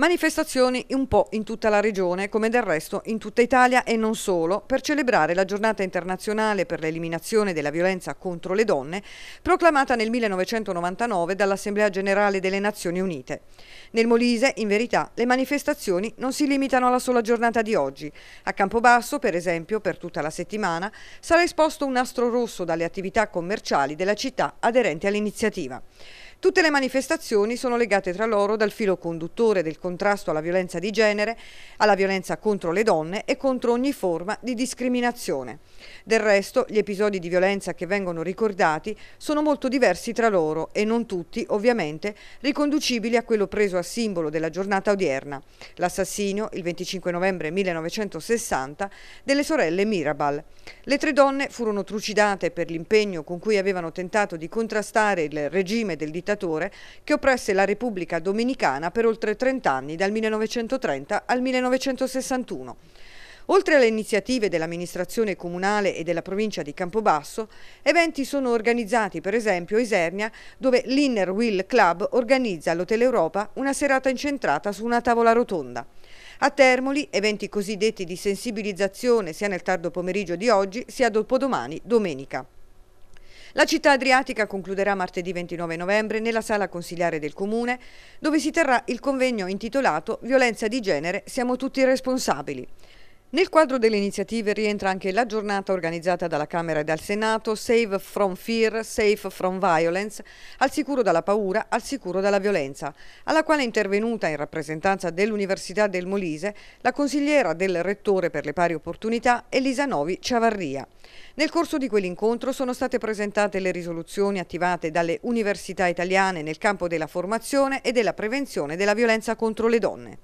Manifestazioni un po' in tutta la regione, come del resto in tutta Italia e non solo, per celebrare la giornata internazionale per l'eliminazione della violenza contro le donne, proclamata nel 1999 dall'Assemblea Generale delle Nazioni Unite. Nel Molise, in verità, le manifestazioni non si limitano alla sola giornata di oggi. A Campobasso, per esempio, per tutta la settimana, sarà esposto un nastro rosso dalle attività commerciali della città aderenti all'iniziativa. Tutte le manifestazioni sono legate tra loro dal filo conduttore del contrasto alla violenza di genere, alla violenza contro le donne e contro ogni forma di discriminazione. Del resto, gli episodi di violenza che vengono ricordati sono molto diversi tra loro e non tutti, ovviamente, riconducibili a quello preso a simbolo della giornata odierna, l'assassinio, il 25 novembre 1960, delle sorelle Mirabal. Le tre donne furono trucidate per l'impegno con cui avevano tentato di contrastare il regime del dittatore dittatore che oppresse la Repubblica Dominicana per oltre 30 anni, dal 1930 al 1961. Oltre alle iniziative dell'amministrazione comunale e della provincia di Campobasso, eventi sono organizzati per esempio a Isernia, dove l'Inner Wheel Club organizza all'Hotel Europa una serata incentrata su una tavola rotonda. A Termoli, eventi cosiddetti di sensibilizzazione sia nel tardo pomeriggio di oggi, sia dopodomani, domenica. La città adriatica concluderà martedì 29 novembre nella sala consigliare del Comune, dove si terrà il convegno intitolato Violenza di genere, siamo tutti responsabili. Nel quadro delle iniziative rientra anche la giornata organizzata dalla Camera e dal Senato Save from Fear, Safe from Violence, al sicuro dalla paura, al sicuro dalla violenza, alla quale è intervenuta in rappresentanza dell'Università del Molise la consigliera del Rettore per le pari opportunità Elisa Novi Ciavarria. Nel corso di quell'incontro sono state presentate le risoluzioni attivate dalle università italiane nel campo della formazione e della prevenzione della violenza contro le donne.